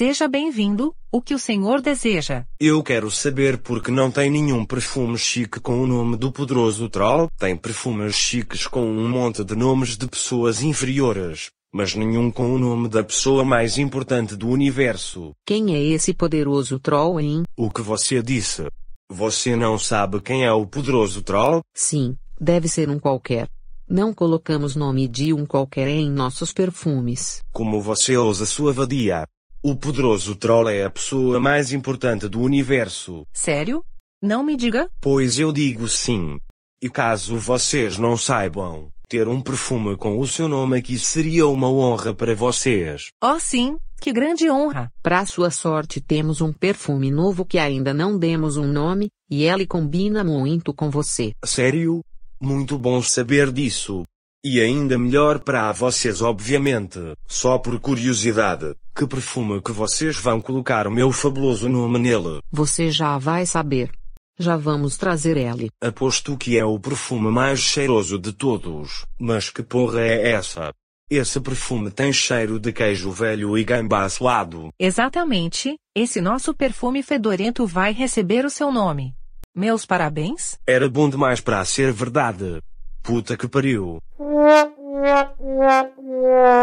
Seja bem-vindo, o que o senhor deseja? Eu quero saber porque não tem nenhum perfume chique com o nome do poderoso Troll. Tem perfumes chiques com um monte de nomes de pessoas inferiores, mas nenhum com o nome da pessoa mais importante do universo. Quem é esse poderoso Troll, hein? O que você disse? Você não sabe quem é o poderoso Troll? Sim, deve ser um qualquer. Não colocamos nome de um qualquer em nossos perfumes. Como você ousa sua vadia? O poderoso troll é a pessoa mais importante do universo. Sério? Não me diga? Pois eu digo sim. E caso vocês não saibam, ter um perfume com o seu nome aqui seria uma honra para vocês. Oh sim, que grande honra! Para sua sorte temos um perfume novo que ainda não demos um nome, e ele combina muito com você. Sério? Muito bom saber disso. E ainda melhor para vocês, obviamente, só por curiosidade, que perfume que vocês vão colocar o meu fabuloso nome nele? Você já vai saber. Já vamos trazer ele. Aposto que é o perfume mais cheiroso de todos, mas que porra é essa? Esse perfume tem cheiro de queijo velho e gambá assoado. Exatamente, esse nosso perfume fedorento vai receber o seu nome. Meus parabéns? Era bom demais para ser verdade. Puta que pariu.